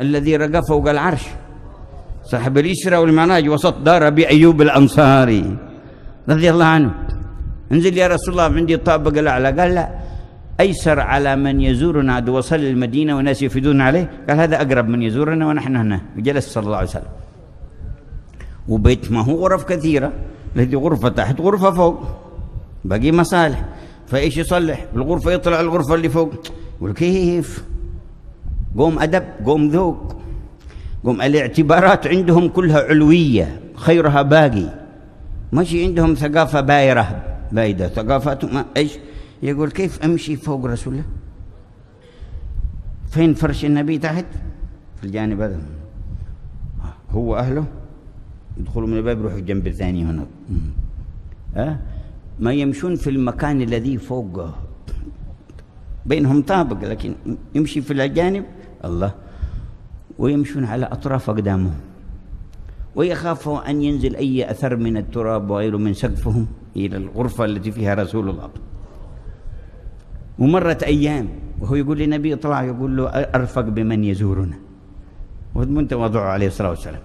الذي رقى فوق العرش صاحب الإسرة والمناج وسط دار أبي أيوب الأنصاري رضي الله عنه انزل يا رسول الله عندي الطابق الأعلى قال لا أيسر على من يزورنا وصل المدينة وناس يفيدون عليه قال هذا أقرب من يزورنا ونحن هنا وجلس صلى الله عليه وسلم وبيت ما هو غرف كثيرة الذي غرفة تحت غرفة فوق باقي مصالح فإيش يصلح الغرفة يطلع الغرفة اللي فوق والكيف قوم أدب قوم ذوق قوم الاعتبارات عندهم كلها علوية خيرها باقي ماشي عندهم ثقافة بايرة بايدة ثقافتهم إيش يقول كيف أمشي فوق رسول الله فين فرش النبي تحت في الجانب هذا هو أهله يدخلوا من الباب يروحوا الجنب الثاني هنا أه؟ ما يمشون في المكان الذي فوقه بينهم طابق لكن يمشي في الأجانب الله ويمشون على أطراف أقدامهم ويخافوا أن ينزل أي أثر من التراب وغيره من سقفهم إلى الغرفة التي فيها رسول الله ومرت أيام وهو يقول للنبي اطلع يقول له أرفق بمن يزورنا ومن تواضعه عليه الصلاة والسلام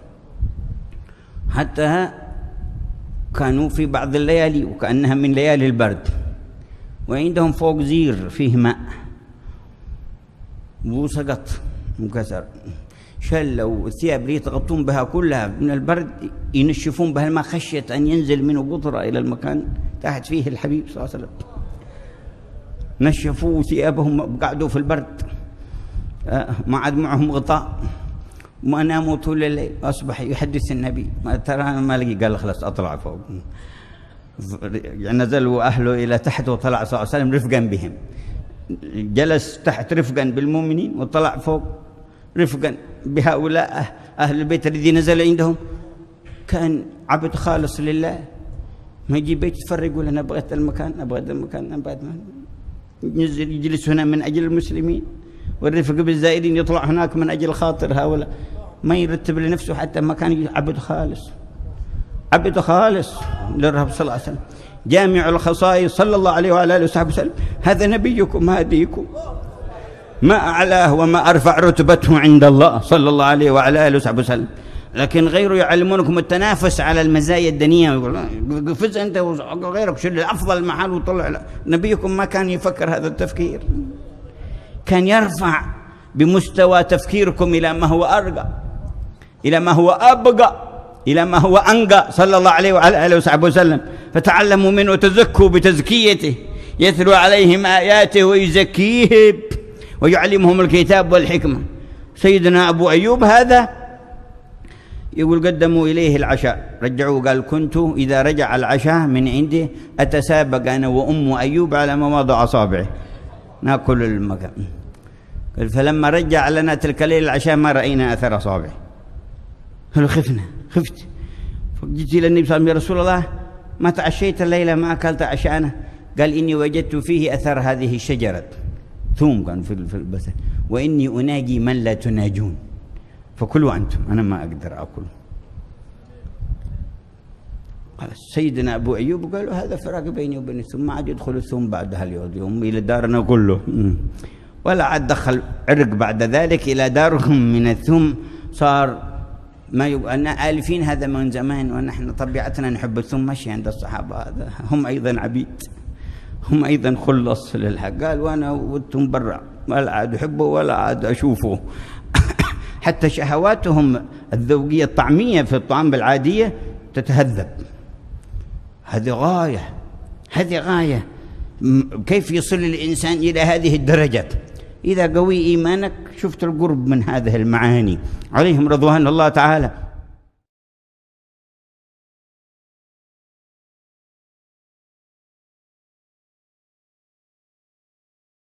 حتى كانوا في بعض الليالي وكأنها من ليالي البرد وعندهم فوق زير فيه ماء وسقط انكسر شلوا الثياب اللي يتغطون بها كلها من البرد ينشفون بها ما خشيت أن ينزل منه قطرة إلى المكان تحت فيه الحبيب صلى الله عليه وسلم نشفوا ثيابهم قعدوا في البرد آه، ما عاد معهم غطاء ما ناموا طول الليل أصبح يحدث النبي ما ترى أنا ما لقي قال خلاص أطلع فوق يعني نزلوا أهله إلى تحت وطلع صلى الله عليه وسلم رفقا بهم جلس تحت رفقا بالمؤمنين وطلع فوق رفقا بهؤلاء أه- أهل البيت الذي نزل عندهم كان عبد خالص لله ما يجي بيت يتفرج يقول أنا أبغى هذا المكان أبغى هذا المكان أبغى هذا المكان يجلس هنا من أجل المسلمين والرفق بالزائرين يطلع هناك من أجل خاطر هؤلاء ما يرتب لنفسه حتى مكان عبد خالص عبد خالص للرب صلى الله عليه وسلم جامع الخصائص صلى الله عليه وعلى آله وصحبه وسلم هذا نبيكم هاديكم ما أعلاه وما أرفع رتبته عند الله صلى الله عليه وعلى آله وصحبه وسلم لكن غيره يعلمونكم التنافس على المزايا الدنيا يقول فز أنت وغيرك شل الأفضل محل وطلع نبيكم ما كان يفكر هذا التفكير كان يرفع بمستوى تفكيركم إلى ما هو أرقى إلى ما هو أبقى إلى ما هو أنقى صلى الله عليه وعلى آله وصحبه وسلم فتعلموا منه وتزكوا بتزكيته يتلو عليهم آياته ويزكيهم ويعلمهم الكتاب والحكمة سيدنا أبو أيوب هذا يقول قدموا إليه العشاء رجعوا قال كنت إذا رجع العشاء من عندي أتسابق أنا وأم أيوب على مواضع أصابعي ناكل المكان قال فلما رجع لنا تلك الليلة العشاء ما رأينا أثر أصابعي قالوا خفنا خفت فجئت إلى النبي صلى الله عليه وسلم يا رسول الله ما تعشيت الليلة ما أكلت عشاءنا قال إني وجدت فيه أثر هذه الشجرة ثوم كان في البسل واني اناجي من لا تناجون فكلوا انتم انا ما اقدر اكل سيدنا ابو ايوب قالوا هذا فراق بيني وبين الثوم ما عاد يدخل الثوم بعد هاليوم الى دارنا كله ولا عاد دخل عرق بعد ذلك الى دارهم من الثوم صار ما يبقى أنا آلفين هذا من زمان ونحن طبيعتنا نحب الثوم ماشي عند الصحابة هذا هم أيضا عبيد هم أيضا خلص للحق قال وأنا ودتهم برا ولا عاد أحبه ولا عاد أشوفه حتى شهواتهم الذوقية الطعمية في الطعام العادية تتهذب هذه غاية هذه غاية كيف يصل الإنسان إلى هذه الدرجات إذا قوي إيمانك شفت القرب من هذه المعاني عليهم رضوان الله تعالى